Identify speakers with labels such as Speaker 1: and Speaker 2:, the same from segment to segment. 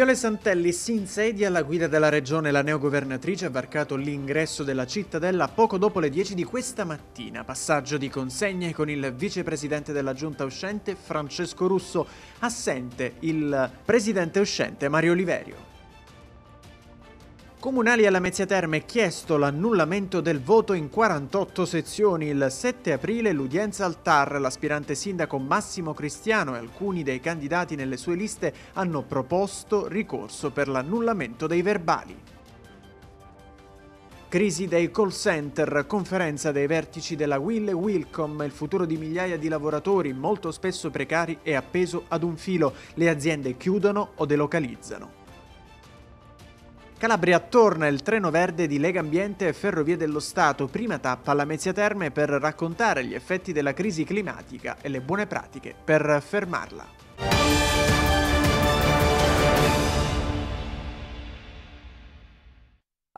Speaker 1: Viole Santelli si insedia alla guida della regione. La neogovernatrice ha varcato l'ingresso della cittadella poco dopo le 10 di questa mattina. Passaggio di consegne con il vicepresidente della giunta uscente Francesco Russo. Assente il presidente uscente Mario Oliverio. Comunali alla Mezzia Terme chiesto l'annullamento del voto in 48 sezioni. Il 7 aprile l'udienza al TAR, l'aspirante sindaco Massimo Cristiano e alcuni dei candidati nelle sue liste hanno proposto ricorso per l'annullamento dei verbali. Crisi dei call center, conferenza dei vertici della Will e Wilcom, il futuro di migliaia di lavoratori molto spesso precari è appeso ad un filo. Le aziende chiudono o delocalizzano. Calabria torna il treno verde di Lega Ambiente e Ferrovie dello Stato, prima tappa alla Mezzia Terme per raccontare gli effetti della crisi climatica e le buone pratiche per fermarla.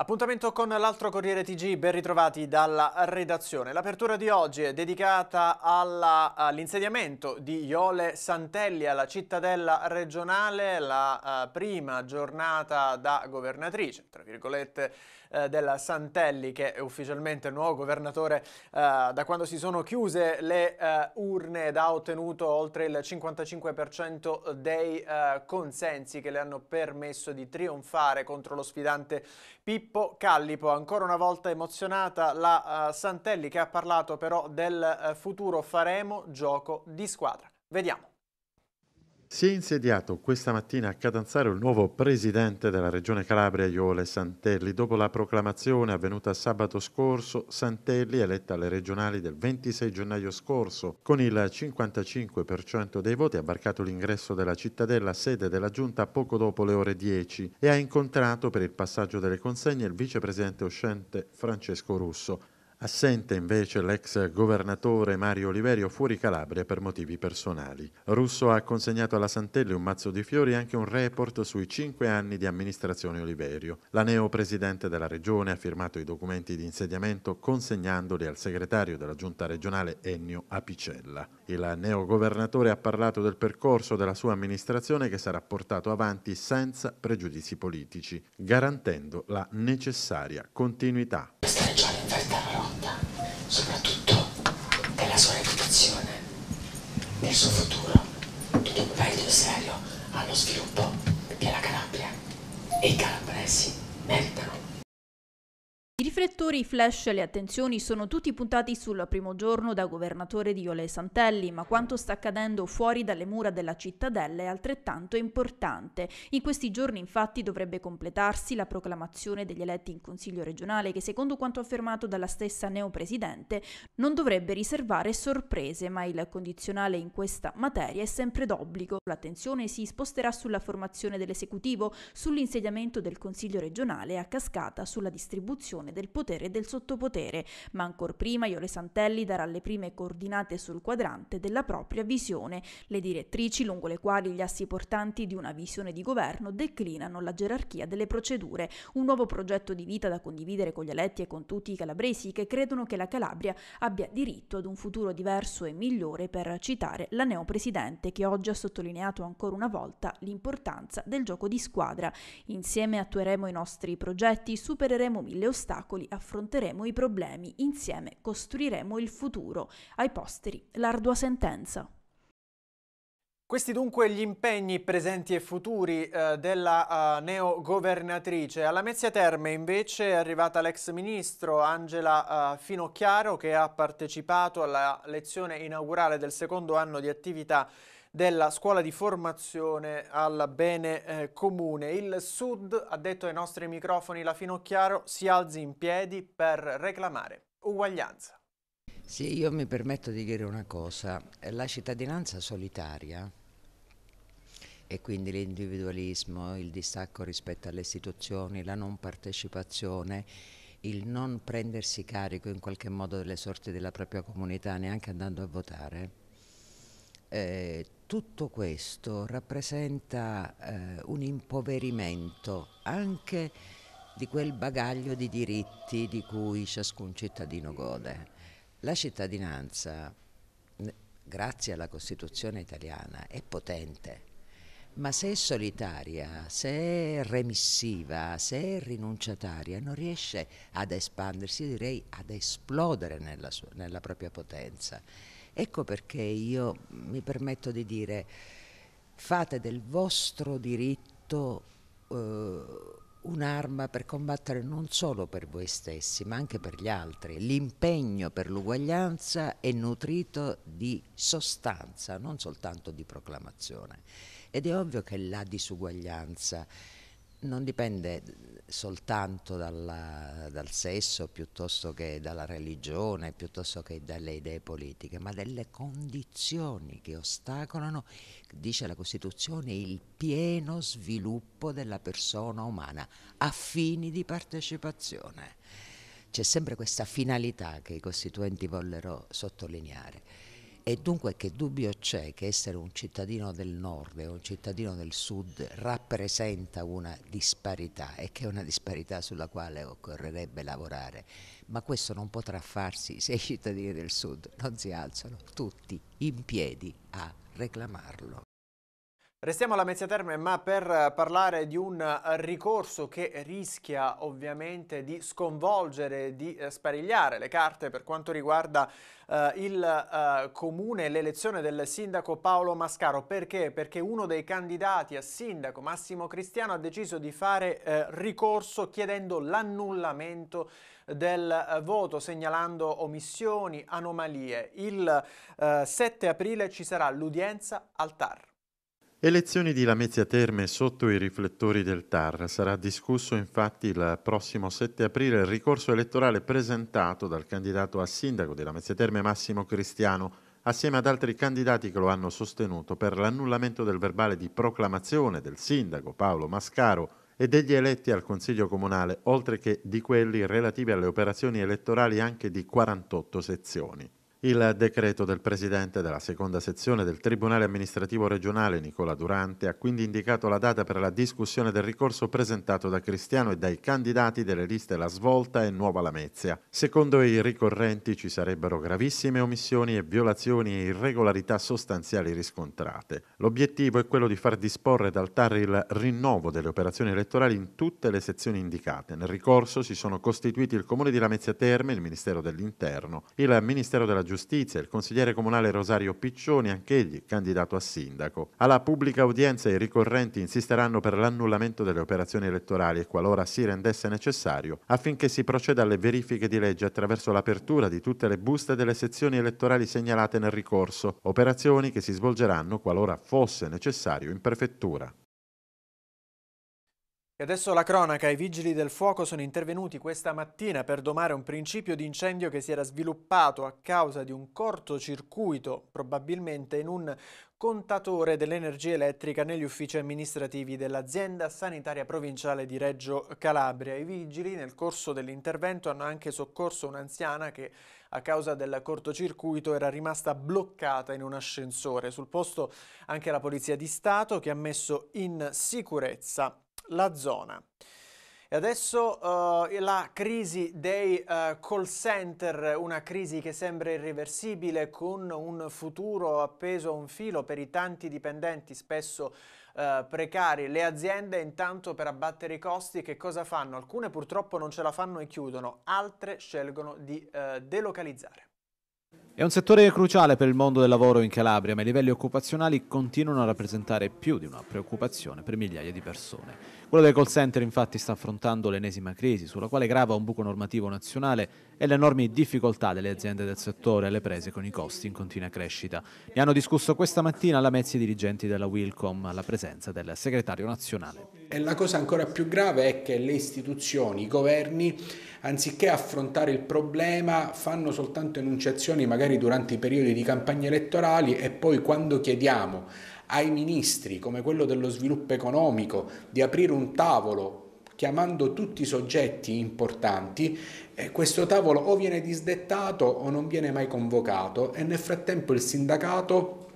Speaker 1: Appuntamento con l'altro Corriere TG, ben ritrovati dalla redazione. L'apertura di oggi è dedicata all'insediamento all di Iole Santelli alla cittadella regionale, la uh, prima giornata da governatrice, tra virgolette, uh, della Santelli che è ufficialmente il nuovo governatore uh, da quando si sono chiuse le urne ed ha ottenuto oltre il 55% dei consensi che le hanno permesso di trionfare contro lo sfidante Pippo Pippo Callipo, ancora una volta emozionata la uh, Santelli che ha parlato però del uh, futuro faremo gioco di squadra. Vediamo.
Speaker 2: Si è insediato questa mattina a Catanzaro il nuovo presidente della regione Calabria, Iole Santelli. Dopo la proclamazione avvenuta sabato scorso, Santelli, eletta alle regionali del 26 gennaio scorso, con il 55% dei voti ha varcato l'ingresso della cittadella sede della giunta poco dopo le ore 10 e ha incontrato per il passaggio delle consegne il vicepresidente uscente Francesco Russo. Assente invece l'ex governatore Mario Oliverio fuori Calabria per motivi personali. Russo ha consegnato alla Santelli un mazzo di fiori e anche un report sui cinque anni di amministrazione Oliverio. La neopresidente della regione ha firmato i documenti di insediamento consegnandoli al segretario della giunta regionale Ennio Apicella. Il neogovernatore ha parlato del percorso della sua amministrazione che sarà portato avanti senza pregiudizi politici, garantendo la necessaria continuità.
Speaker 3: il suo futuro Tutto un impegno serio allo sviluppo che la Calabria. E i calabresi meritano
Speaker 4: riflettori, i flash e le attenzioni sono tutti puntati sul primo giorno da governatore di Iole Santelli, ma quanto sta accadendo fuori dalle mura della cittadella è altrettanto importante. In questi giorni infatti dovrebbe completarsi la proclamazione degli eletti in Consiglio regionale che secondo quanto affermato dalla stessa neopresidente non dovrebbe riservare sorprese, ma il condizionale in questa materia è sempre d'obbligo. L'attenzione si sposterà sulla formazione dell'esecutivo, sull'insediamento del Consiglio regionale e a cascata sulla distribuzione del del potere e del sottopotere, ma ancor prima Iole Santelli darà le prime coordinate sul quadrante della propria visione, le direttrici lungo le quali gli assi portanti di una visione di governo declinano la gerarchia delle procedure, un nuovo progetto di vita da condividere con gli eletti e con tutti i calabresi che credono che la Calabria abbia diritto ad un futuro diverso e migliore per citare la neopresidente che oggi ha sottolineato ancora una volta l'importanza del gioco di squadra. Insieme attueremo i nostri progetti, supereremo mille ostacoli ostacoli, affronteremo i problemi, insieme costruiremo il futuro. Ai posteri l'ardua sentenza.
Speaker 1: Questi dunque gli impegni presenti e futuri eh, della eh, governatrice. Alla Mezzia Terme invece è arrivata l'ex ministro Angela eh, Finocchiaro che ha partecipato alla lezione inaugurale del secondo anno di attività della scuola di formazione al bene eh, comune. Il Sud ha detto ai nostri microfoni la Finocchiaro si alzi in piedi per reclamare uguaglianza.
Speaker 3: Sì, io mi permetto di dire una cosa, la cittadinanza solitaria e quindi l'individualismo, il distacco rispetto alle istituzioni, la non partecipazione, il non prendersi carico in qualche modo delle sorti della propria comunità neanche andando a votare, eh, tutto questo rappresenta eh, un impoverimento anche di quel bagaglio di diritti di cui ciascun cittadino gode. La cittadinanza, grazie alla Costituzione italiana, è potente, ma se è solitaria, se è remissiva, se è rinunciataria, non riesce ad espandersi, direi ad esplodere nella, sua, nella propria potenza. Ecco perché io mi permetto di dire fate del vostro diritto eh, un'arma per combattere non solo per voi stessi ma anche per gli altri. L'impegno per l'uguaglianza è nutrito di sostanza, non soltanto di proclamazione. Ed è ovvio che la disuguaglianza non dipende soltanto dalla, dal sesso piuttosto che dalla religione, piuttosto che dalle idee politiche, ma dalle condizioni che ostacolano, dice la Costituzione, il pieno sviluppo della persona umana a fini di partecipazione. C'è sempre questa finalità che i costituenti vollero sottolineare. E dunque che dubbio c'è che essere un cittadino del nord e un cittadino del sud rappresenta una disparità e che è una disparità sulla quale occorrerebbe lavorare, ma questo non potrà farsi se i cittadini del sud non si alzano tutti in piedi a reclamarlo.
Speaker 1: Restiamo alla Mezzia Terme, ma per parlare di un ricorso che rischia ovviamente di sconvolgere, di eh, sparigliare le carte per quanto riguarda eh, il eh, comune e l'elezione del sindaco Paolo Mascaro. Perché? Perché uno dei candidati a sindaco, Massimo Cristiano, ha deciso di fare eh, ricorso chiedendo l'annullamento del eh, voto, segnalando omissioni, anomalie. Il 7 eh, aprile ci sarà l'udienza al TAR.
Speaker 2: Elezioni di Lamezia Terme sotto i riflettori del TAR. Sarà discusso infatti il prossimo 7 aprile il ricorso elettorale presentato dal candidato a sindaco di Lamezia Terme Massimo Cristiano assieme ad altri candidati che lo hanno sostenuto per l'annullamento del verbale di proclamazione del sindaco Paolo Mascaro e degli eletti al Consiglio Comunale, oltre che di quelli relativi alle operazioni elettorali anche di 48 sezioni. Il decreto del presidente della seconda sezione del Tribunale amministrativo regionale Nicola Durante ha quindi indicato la data per la discussione del ricorso presentato da Cristiano e dai candidati delle liste La Svolta e Nuova Lamezia. Secondo i ricorrenti ci sarebbero gravissime omissioni e violazioni e irregolarità sostanziali riscontrate. L'obiettivo è quello di far disporre dal TAR il rinnovo delle operazioni elettorali in tutte le sezioni indicate. Nel ricorso si sono costituiti il Comune di Lamezia Terme, il Ministero dell'Interno, il Ministero della Giustizia Giustizia, il consigliere comunale Rosario Piccioni, anch'egli candidato a sindaco. Alla pubblica udienza i ricorrenti insisteranno per l'annullamento delle operazioni elettorali e qualora si rendesse necessario affinché si proceda alle verifiche di legge attraverso l'apertura di tutte le buste delle sezioni elettorali segnalate nel ricorso, operazioni che si svolgeranno qualora fosse necessario in prefettura.
Speaker 1: E adesso la cronaca, i vigili del fuoco sono intervenuti questa mattina per domare un principio di incendio che si era sviluppato a causa di un cortocircuito, probabilmente in un contatore dell'energia elettrica negli uffici amministrativi dell'azienda sanitaria provinciale di Reggio Calabria. I vigili nel corso dell'intervento hanno anche soccorso un'anziana che a causa del cortocircuito era rimasta bloccata in un ascensore. Sul posto anche la Polizia di Stato che ha messo in sicurezza la zona. E adesso uh, la crisi dei uh, call center, una crisi che sembra irreversibile con un futuro appeso a un filo per i tanti dipendenti spesso Uh, precari. Le aziende intanto per abbattere i costi che cosa fanno? Alcune purtroppo non ce la fanno e chiudono, altre scelgono di uh, delocalizzare.
Speaker 5: È un settore cruciale per il mondo del lavoro in Calabria, ma i livelli occupazionali continuano a rappresentare più di una preoccupazione per migliaia di persone. Quello del call center infatti sta affrontando l'ennesima crisi, sulla quale grava un buco normativo nazionale e le enormi difficoltà delle aziende del settore alle prese con i costi in continua crescita. Ne hanno discusso questa mattina alla Mezzi i dirigenti della Wilcom alla presenza del segretario nazionale. E la cosa ancora più grave è che le istituzioni, i governi, anziché affrontare il problema, fanno soltanto enunciazioni magari durante i periodi di campagne elettorali e poi quando chiediamo ai ministri, come quello dello sviluppo economico, di aprire un tavolo chiamando tutti i soggetti importanti, e questo tavolo o viene disdettato o non viene mai convocato e nel frattempo il sindacato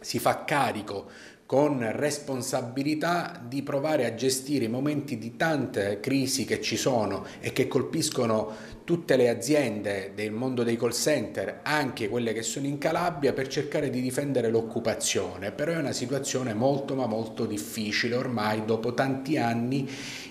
Speaker 5: si fa carico con responsabilità di provare a gestire i momenti di tante crisi che ci sono e che colpiscono tutte le aziende del mondo dei call center, anche quelle che sono in Calabria, per cercare di difendere l'occupazione. Però è una situazione molto ma molto difficile ormai dopo tanti anni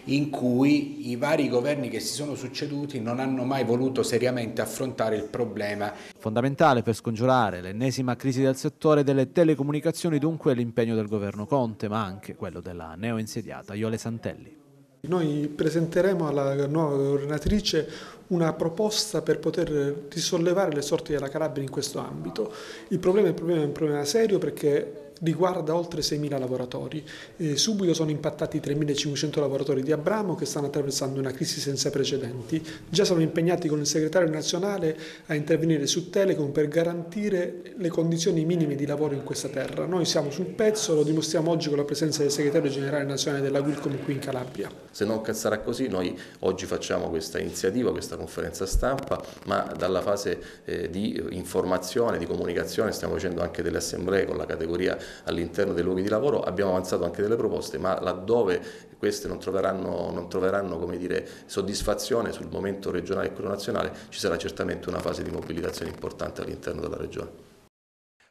Speaker 5: in cui i vari governi che si sono succeduti non hanno mai voluto seriamente affrontare il problema. Fondamentale per scongiurare l'ennesima crisi del settore delle telecomunicazioni dunque l'impegno del del governo Conte, ma anche quello della neoinsediata Iole Santelli. Noi presenteremo alla nuova governatrice una proposta per poter risollevare le sorti della Calabria in questo ambito. Il problema, il problema è un problema serio perché riguarda oltre 6.000 lavoratori. Eh, subito sono impattati 3.500 lavoratori di Abramo che stanno attraversando una crisi senza precedenti. Già sono impegnati con il segretario nazionale a intervenire su Telecom per garantire le condizioni minime di lavoro in questa terra. Noi siamo sul pezzo, lo dimostriamo oggi con la presenza del segretario generale nazionale della Wilcom qui in Calabria. Se non sarà così, noi oggi facciamo questa iniziativa, questa conferenza stampa, ma dalla fase eh, di informazione, di comunicazione, stiamo facendo anche delle assemblee con la categoria all'interno dei luoghi di lavoro, abbiamo avanzato anche delle proposte, ma laddove queste non troveranno, non troveranno dire, soddisfazione sul momento regionale e quello nazionale, ci sarà certamente una fase
Speaker 1: di mobilitazione importante all'interno della regione.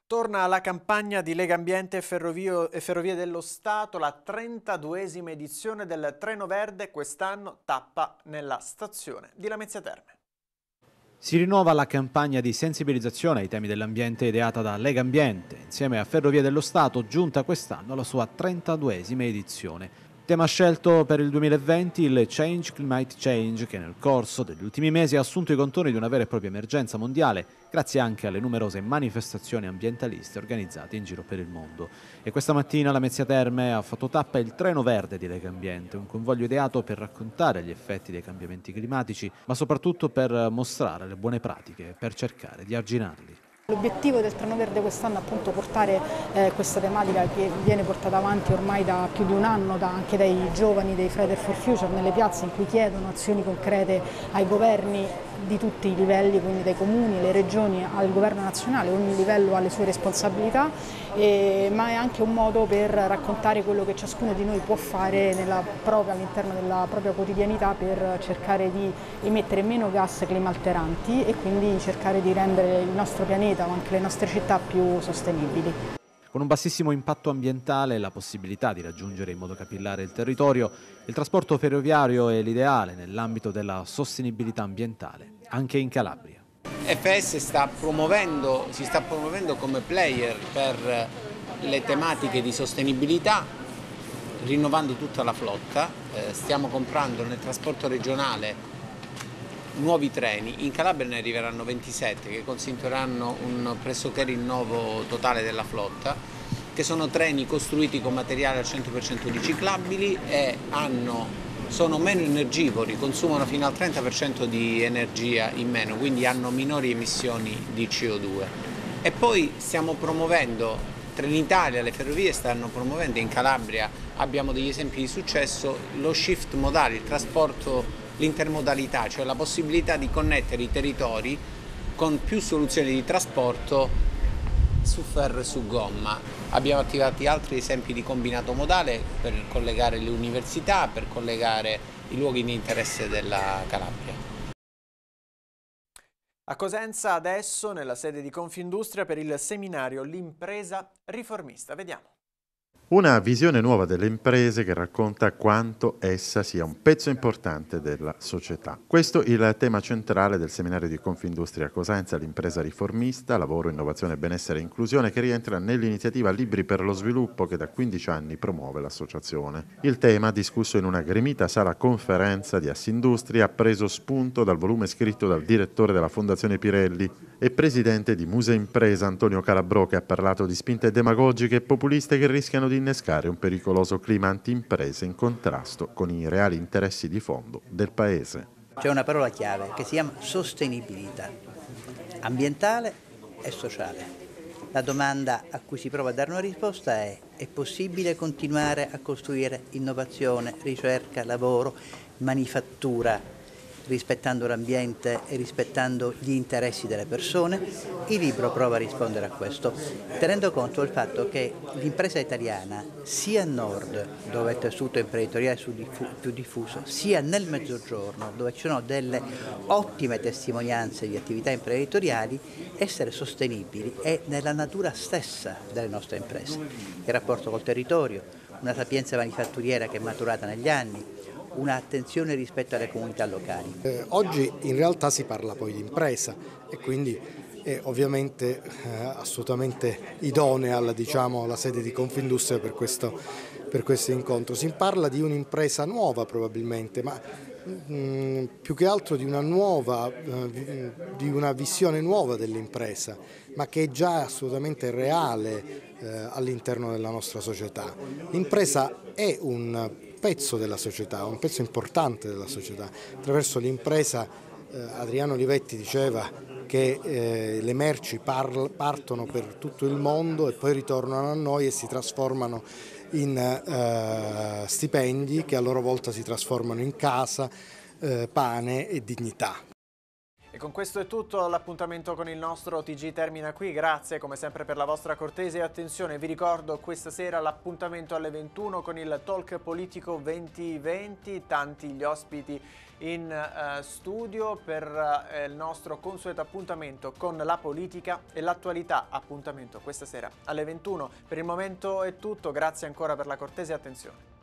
Speaker 1: Torna alla campagna di Lega Ambiente e Ferrovie dello Stato, la 32esima edizione del Treno Verde, quest'anno tappa nella stazione di Lamezia Terme.
Speaker 5: Si rinnova la campagna di sensibilizzazione ai temi dell'ambiente ideata da Lega Ambiente, insieme a Ferrovie dello Stato, giunta quest'anno alla sua 32esima edizione. Tema scelto per il 2020 il Change Climate Change che nel corso degli ultimi mesi ha assunto i contorni di una vera e propria emergenza mondiale grazie anche alle numerose manifestazioni ambientaliste organizzate in giro per il mondo. E questa mattina la Mezzia Terme ha fatto tappa il Treno Verde di Lega Ambiente, un convoglio ideato per raccontare gli effetti dei cambiamenti climatici ma soprattutto per mostrare le buone pratiche per cercare di arginarli.
Speaker 4: L'obiettivo del Treno Verde quest'anno è appunto portare eh, questa tematica che viene portata avanti ormai da più di un anno da, anche dai giovani dei Friday for Future nelle piazze in cui chiedono azioni concrete ai governi di tutti i livelli, quindi dai comuni, le regioni, al governo nazionale, ogni livello ha le sue responsabilità, e, ma è anche un modo per raccontare quello che ciascuno di noi può fare all'interno della propria quotidianità per cercare di emettere meno gas climalteranti e quindi cercare di rendere il nostro pianeta pianeta, ma anche le nostre città più sostenibili.
Speaker 5: Con un bassissimo impatto ambientale e la possibilità di raggiungere in modo capillare il territorio, il trasporto ferroviario è l'ideale nell'ambito della sostenibilità ambientale, anche in Calabria.
Speaker 6: FS sta promuovendo, si sta promuovendo come player per eh, le tematiche di sostenibilità, rinnovando tutta la flotta, eh, stiamo comprando nel trasporto regionale nuovi treni, in Calabria ne arriveranno 27 che consentiranno un pressoché rinnovo totale della flotta, che sono treni costruiti con materiale al 100% riciclabili e hanno, sono meno energivori, consumano fino al 30% di energia in meno, quindi hanno minori emissioni di CO2. E poi stiamo promuovendo Trenitalia, le ferrovie stanno promuovendo in Calabria, abbiamo degli esempi di successo, lo shift modale, il trasporto l'intermodalità, cioè la possibilità di connettere i territori con più soluzioni di trasporto su ferro e su gomma. Abbiamo attivato altri esempi di combinato modale per collegare le università, per collegare i luoghi di interesse della Calabria. A
Speaker 1: Cosenza adesso, nella sede di Confindustria, per il seminario L'impresa riformista. Vediamo.
Speaker 2: Una visione nuova delle imprese che racconta quanto essa sia un pezzo importante della società. Questo è il tema centrale del seminario di Confindustria Cosenza, l'impresa riformista, lavoro, innovazione, benessere e inclusione, che rientra nell'iniziativa Libri per lo sviluppo che da 15 anni promuove l'associazione. Il tema, discusso in una gremita sala conferenza di Assindustria, ha preso spunto dal volume scritto dal direttore della Fondazione Pirelli e presidente di Muse Impresa Antonio Calabrò, che ha parlato di spinte demagogiche e populiste che rischiano di innescare un pericoloso clima antimprese in contrasto con i reali interessi di fondo del Paese.
Speaker 7: C'è una parola chiave che si chiama sostenibilità ambientale e sociale. La domanda a cui si prova a dare una risposta è è possibile continuare a costruire innovazione, ricerca, lavoro, manifattura rispettando l'ambiente e rispettando gli interessi delle persone, il libro prova a rispondere a questo, tenendo conto del fatto che l'impresa italiana sia a nord, dove il tessuto imprenditoriale è più diffuso, sia nel mezzogiorno, dove ci sono delle ottime testimonianze di attività imprenditoriali, essere sostenibili è nella natura stessa delle nostre imprese, il rapporto col territorio, una sapienza manifatturiera che è maturata negli anni, un'attenzione rispetto alle comunità locali.
Speaker 5: Eh, oggi in realtà si parla poi di impresa e quindi è ovviamente eh, assolutamente idonea la, diciamo, la sede di Confindustria per questo, per questo, incontro. Si parla di un'impresa nuova probabilmente, ma mh, mm, più che altro di una, nuova, eh, di una visione nuova dell'impresa, ma che è già assolutamente reale eh, all'interno della nostra società. L'impresa è un pezzo della società, un pezzo importante della società. Attraverso l'impresa eh, Adriano Olivetti diceva che eh, le merci par partono per tutto il mondo e poi ritornano a noi e si trasformano in eh, stipendi che a loro volta si trasformano in casa, eh, pane e dignità.
Speaker 1: E con questo è tutto, l'appuntamento con il nostro TG termina qui, grazie come sempre per la vostra cortese attenzione, vi ricordo questa sera l'appuntamento alle 21 con il Talk Politico 2020, tanti gli ospiti in uh, studio per uh, il nostro consueto appuntamento con la politica e l'attualità, appuntamento questa sera alle 21. Per il momento è tutto, grazie ancora per la cortese attenzione.